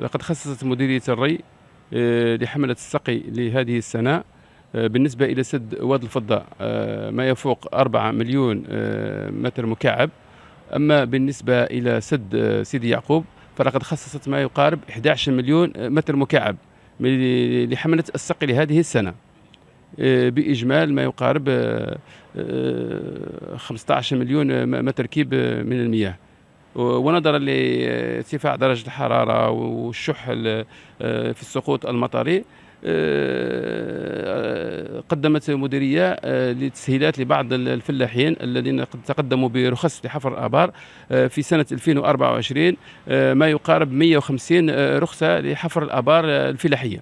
لقد خصصت مديرية الري آه، لحملة السقي لهذه السنة آه، بالنسبة إلى سد واد الفضة آه، ما يفوق 4 مليون متر مكعب أما بالنسبة إلى سد سيدي يعقوب فلقد خصصت ما يقارب 11 مليون متر مكعب لحملة السقي لهذه السنة بإجمال ما يقارب 15 مليون متر كيب من المياه ونظرا لارتفاع درجة الحرارة والشح آه، في السقوط المطري آه، آه، قدمت المديرية لتسهيلات لبعض الفلاحين الذين قد تقدموا برخص لحفر الآبار في سنة 2024 ما يقارب 150 رخصة لحفر الآبار الفلاحية